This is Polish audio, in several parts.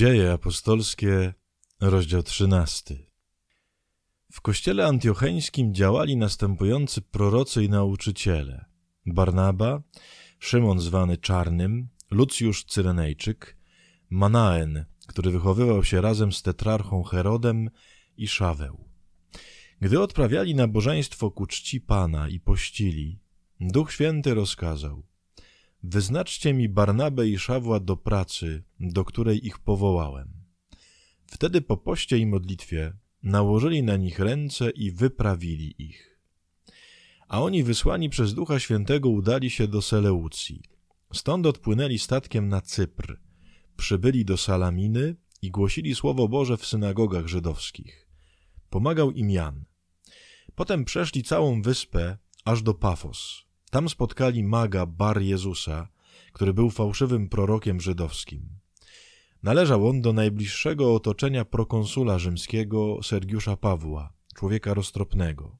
Dzieje apostolskie, rozdział 13. W kościele antiocheńskim działali następujący prorocy i nauczyciele: Barnaba, Szymon zwany Czarnym, Lucjusz Cyrenejczyk, Manaen, który wychowywał się razem z tetrarchą Herodem i Szaweł. Gdy odprawiali nabożeństwo ku czci Pana i pościli, Duch Święty rozkazał: Wyznaczcie mi Barnabę i Szawła do pracy, do której ich powołałem. Wtedy po poście i modlitwie nałożyli na nich ręce i wyprawili ich. A oni wysłani przez Ducha Świętego udali się do Seleucji. Stąd odpłynęli statkiem na Cypr. Przybyli do Salaminy i głosili słowo Boże w synagogach żydowskich. Pomagał im Jan. Potem przeszli całą wyspę aż do Pafos tam spotkali maga Bar Jezusa, który był fałszywym prorokiem żydowskim. Należał on do najbliższego otoczenia prokonsula rzymskiego Sergiusza Pawła, człowieka roztropnego.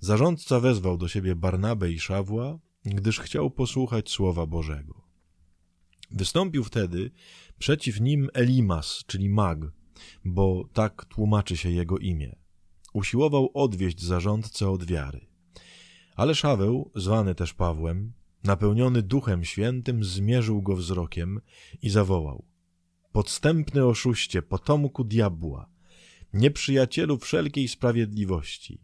Zarządca wezwał do siebie Barnabę i Szawła, gdyż chciał posłuchać słowa Bożego. Wystąpił wtedy przeciw nim Elimas, czyli mag, bo tak tłumaczy się jego imię. Usiłował odwieść zarządcę od wiary. Ale Szaweł, zwany też Pawłem, napełniony Duchem Świętym, zmierzył go wzrokiem i zawołał: Podstępny oszuście, potomku diabła, nieprzyjacielu wszelkiej sprawiedliwości,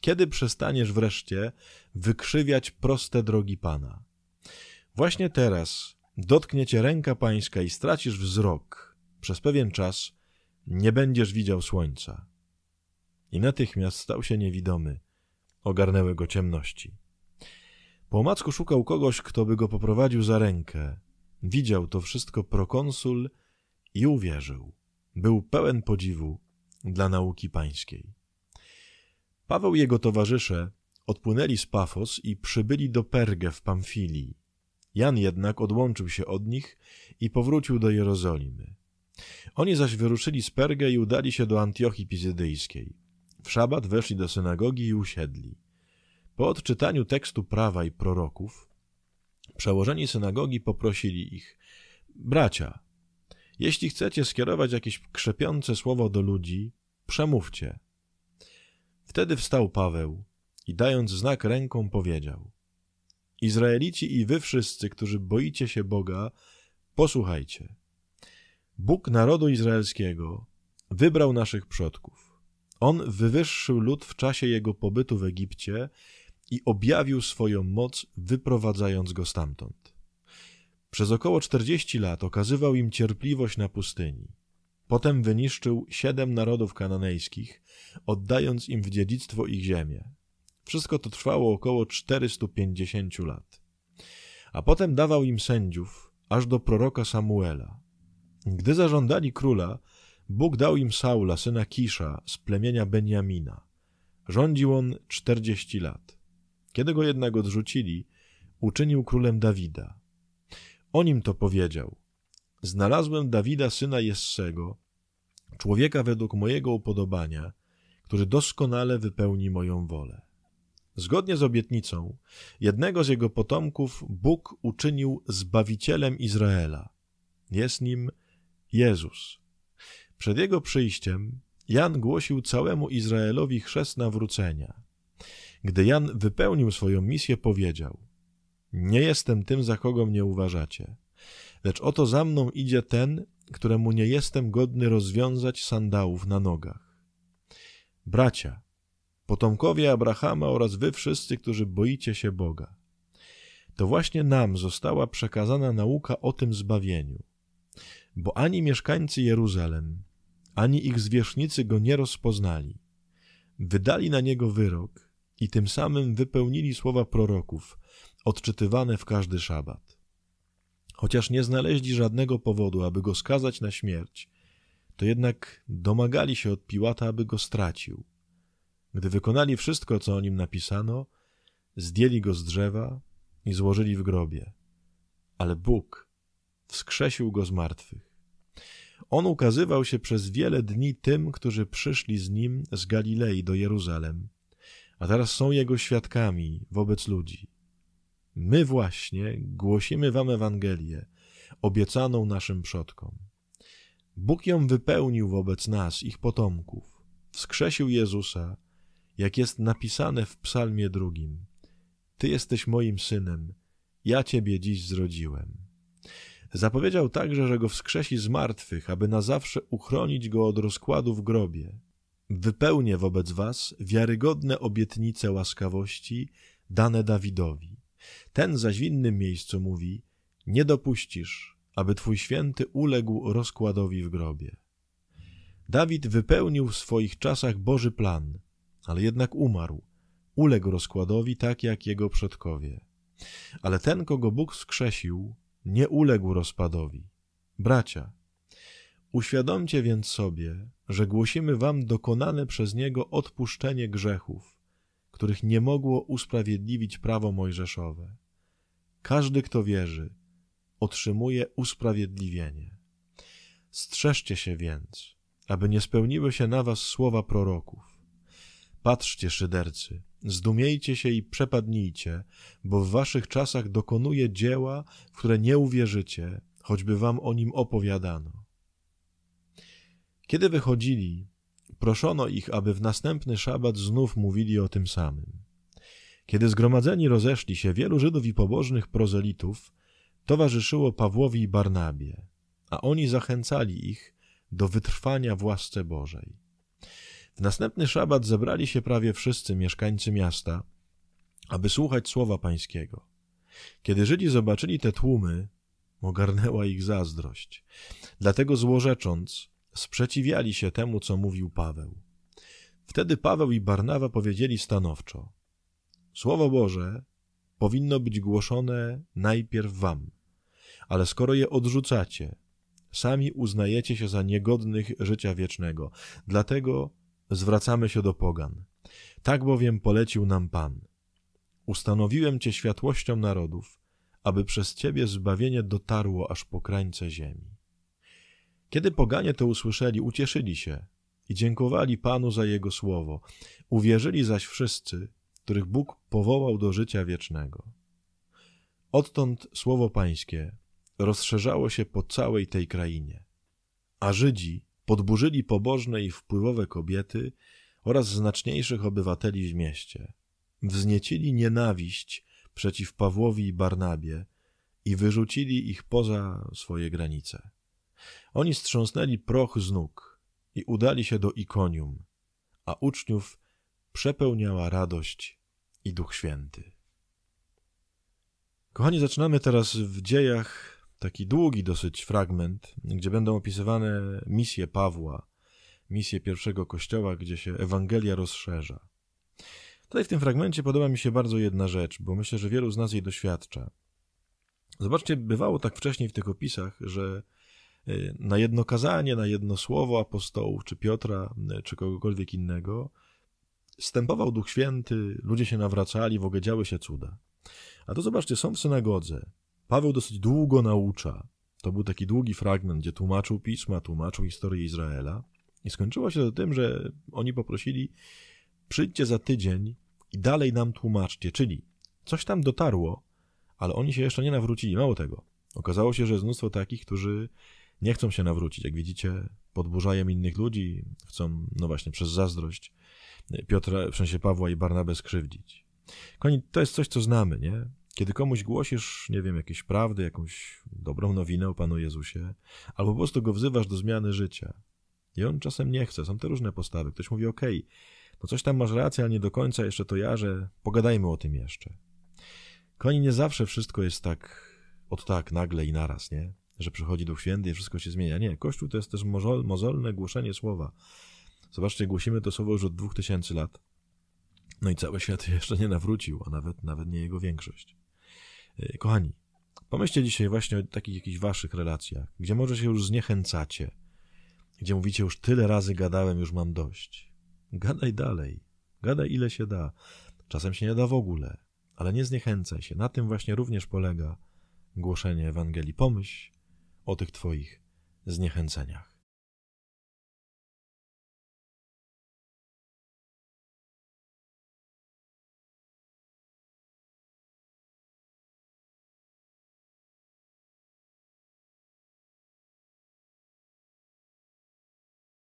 kiedy przestaniesz wreszcie wykrzywiać proste drogi Pana? Właśnie teraz dotknie cię ręka Pańska i stracisz wzrok. Przez pewien czas nie będziesz widział słońca. I natychmiast stał się niewidomy ogarnęły go ciemności. Po omacku szukał kogoś, kto by go poprowadził za rękę. Widział to wszystko prokonsul i uwierzył. Był pełen podziwu dla nauki pańskiej. Paweł i jego towarzysze odpłynęli z Pafos i przybyli do Pergę w Pamfilii. Jan jednak odłączył się od nich i powrócił do Jerozolimy. Oni zaś wyruszyli z Pergę i udali się do Antiochii Pizydyjskiej. W szabat weszli do synagogi i usiedli. Po odczytaniu tekstu prawa i proroków, przełożeni synagogi poprosili ich: Bracia, jeśli chcecie skierować jakieś krzepiące słowo do ludzi, przemówcie. Wtedy wstał Paweł i dając znak ręką powiedział: Izraelici i wy wszyscy, którzy boicie się Boga, posłuchajcie. Bóg narodu izraelskiego wybrał naszych przodków on wywyższył lud w czasie jego pobytu w Egipcie i objawił swoją moc, wyprowadzając go stamtąd. Przez około 40 lat okazywał im cierpliwość na pustyni. Potem wyniszczył siedem narodów kananejskich, oddając im w dziedzictwo ich ziemię. Wszystko to trwało około 450 lat. A potem dawał im sędziów, aż do proroka Samuela. Gdy zażądali króla, Bóg dał im Saula, syna Kisza, z plemienia Benjamina. Rządził on czterdzieści lat. Kiedy go jednak odrzucili, uczynił królem Dawida. O nim to powiedział. Znalazłem Dawida, syna Jessego, człowieka według mojego upodobania, który doskonale wypełni moją wolę. Zgodnie z obietnicą, jednego z jego potomków Bóg uczynił zbawicielem Izraela. Jest nim Jezus, przed jego przyjściem Jan głosił całemu Izraelowi chrzest nawrócenia. Gdy Jan wypełnił swoją misję, powiedział: Nie jestem tym, za kogo mnie uważacie, lecz oto za mną idzie ten, któremu nie jestem godny rozwiązać sandałów na nogach. Bracia, potomkowie Abrahama oraz wy wszyscy, którzy boicie się Boga, to właśnie nam została przekazana nauka o tym zbawieniu. Bo ani mieszkańcy Jeruzalem, ani ich zwierzchnicy go nie rozpoznali. Wydali na niego wyrok i tym samym wypełnili słowa proroków, odczytywane w każdy szabat. Chociaż nie znaleźli żadnego powodu, aby go skazać na śmierć, to jednak domagali się od Piłata, aby go stracił. Gdy wykonali wszystko, co o nim napisano, zdjęli go z drzewa i złożyli w grobie. Ale Bóg wskrzesił go z martwych. On ukazywał się przez wiele dni tym, którzy przyszli z nim z Galilei do Jeruzalem, a teraz są jego świadkami wobec ludzi. My właśnie głosimy wam Ewangelię, obiecaną naszym przodkom. Bóg ją wypełnił wobec nas, ich potomków. Wskrzesił Jezusa, jak jest napisane w Psalmie drugim: Ty jesteś moim synem, ja ciebie dziś zrodziłem. Zapowiedział także, że go wskrzesi z martwych, aby na zawsze uchronić go od rozkładu w grobie. Wypełnię wobec was wiarygodne obietnice łaskawości dane Dawidowi. Ten zaś w innym miejscu mówi: Nie dopuścisz, aby twój święty uległ rozkładowi w grobie. Dawid wypełnił w swoich czasach Boży plan, ale jednak umarł, uległ rozkładowi tak jak jego przodkowie. Ale ten, kogo Bóg wskrzesił, nie uległ rozpadowi. Bracia, uświadomcie więc sobie, że głosimy wam dokonane przez Niego odpuszczenie grzechów, których nie mogło usprawiedliwić prawo mojżeszowe. Każdy, kto wierzy, otrzymuje usprawiedliwienie. Strzeżcie się więc, aby nie spełniły się na was słowa proroków. Patrzcie, szydercy, zdumiejcie się i przepadnijcie, bo w waszych czasach dokonuje dzieła, w które nie uwierzycie, choćby wam o nim opowiadano. Kiedy wychodzili, proszono ich, aby w następny szabat znów mówili o tym samym. Kiedy zgromadzeni rozeszli się, wielu Żydów i pobożnych prozelitów towarzyszyło Pawłowi i Barnabie, a oni zachęcali ich do wytrwania w łasce Bożej. W Następny szabat zebrali się prawie wszyscy mieszkańcy miasta, aby słuchać słowa pańskiego. Kiedy Żydzi zobaczyli te tłumy, ogarnęła ich zazdrość. Dlatego złorzecząc, sprzeciwiali się temu, co mówił Paweł. Wtedy Paweł i Barnawa powiedzieli stanowczo: Słowo Boże powinno być głoszone najpierw wam, ale skoro je odrzucacie, sami uznajecie się za niegodnych życia wiecznego. Dlatego zwracamy się do pogan. Tak bowiem polecił nam Pan. Ustanowiłem Cię światłością narodów, aby przez Ciebie zbawienie dotarło aż po krańce ziemi. Kiedy poganie to usłyszeli, ucieszyli się i dziękowali Panu za Jego słowo. Uwierzyli zaś wszyscy, których Bóg powołał do życia wiecznego. Odtąd słowo Pańskie rozszerzało się po całej tej krainie, a Żydzi podburzyli pobożne i wpływowe kobiety oraz znaczniejszych obywateli w mieście. Wzniecili nienawiść przeciw Pawłowi i Barnabie i wyrzucili ich poza swoje granice. Oni strząsnęli proch z nóg i udali się do ikonium, a uczniów przepełniała radość i Duch Święty. Kochani, zaczynamy teraz w dziejach taki długi dosyć fragment, gdzie będą opisywane misje Pawła, misje pierwszego kościoła, gdzie się Ewangelia rozszerza. Tutaj w tym fragmencie podoba mi się bardzo jedna rzecz, bo myślę, że wielu z nas jej doświadcza. Zobaczcie, bywało tak wcześniej w tych opisach, że y, na jedno kazanie, na jedno słowo apostołów, czy Piotra, y, czy kogokolwiek innego, stępował Duch Święty, ludzie się nawracali, w ogóle działy się cuda. A to zobaczcie, są w synagodze, Paweł dosyć długo naucza. To był taki długi fragment, gdzie tłumaczył pisma, tłumaczył historię Izraela. I skończyło się to tym, że oni poprosili: przyjdźcie za tydzień i dalej nam tłumaczcie. Czyli coś tam dotarło, ale oni się jeszcze nie nawrócili. Mało tego. Okazało się, że jest mnóstwo takich, którzy nie chcą się nawrócić. Jak widzicie, podburzają innych ludzi, chcą, no właśnie, przez zazdrość Piotra, w sensie Pawła i Barnabę skrzywdzić. Koni, to jest coś, co znamy, nie? Kiedy komuś głosisz, nie wiem, jakieś prawdy, jakąś dobrą nowinę o Panu Jezusie, albo po prostu go wzywasz do zmiany życia. I on czasem nie chce, są te różne postawy. Ktoś mówi, okej, okay, no coś tam masz rację, ale nie do końca jeszcze to ja, że pogadajmy o tym jeszcze. Koni, nie zawsze wszystko jest tak od tak, nagle i naraz, nie? Że przychodzi Duch Święty i wszystko się zmienia. Nie, Kościół to jest też mozol, mozolne głoszenie słowa. Zobaczcie, głosimy to słowo już od dwóch tysięcy lat. No i cały świat jeszcze nie nawrócił, a nawet, nawet nie jego większość. E, kochani, pomyślcie dzisiaj właśnie o takich jakichś waszych relacjach, gdzie może się już zniechęcacie, gdzie mówicie już tyle razy gadałem, już mam dość. Gadaj dalej, gadaj ile się da. Czasem się nie da w ogóle, ale nie zniechęcaj się. Na tym właśnie również polega głoszenie Ewangelii. Pomyśl o tych twoich zniechęceniach.